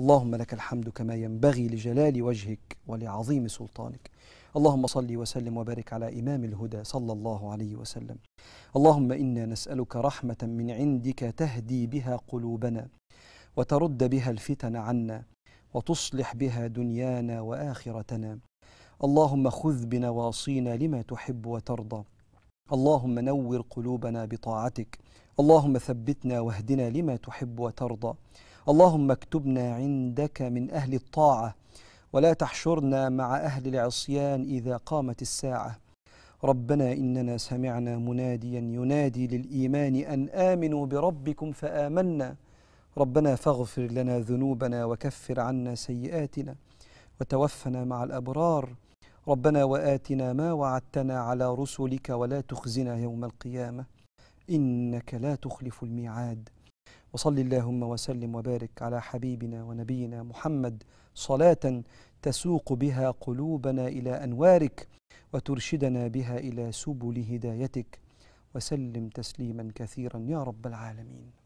اللهم لك الحمد كما ينبغي لجلال وجهك ولعظيم سلطانك اللهم صل وسلم وبارك على إمام الهدى صلى الله عليه وسلم اللهم إنا نسألك رحمة من عندك تهدي بها قلوبنا وترد بها الفتن عنا وتصلح بها دنيانا وآخرتنا اللهم خذ بنواصينا لما تحب وترضى اللهم نور قلوبنا بطاعتك اللهم ثبتنا واهدنا لما تحب وترضى اللهم اكتبنا عندك من أهل الطاعة ولا تحشرنا مع أهل العصيان إذا قامت الساعة ربنا إننا سمعنا مناديا ينادي للإيمان أن آمنوا بربكم فآمنا ربنا فاغفر لنا ذنوبنا وكفر عنا سيئاتنا وتوفنا مع الأبرار ربنا وآتنا ما وعدتنا على رسلك ولا تخزنا يوم القيامة إنك لا تخلف الميعاد وصل اللهم وسلم وبارك على حبيبنا ونبينا محمد صلاة تسوق بها قلوبنا إلى أنوارك وترشدنا بها إلى سبل هدايتك وسلم تسليما كثيرا يا رب العالمين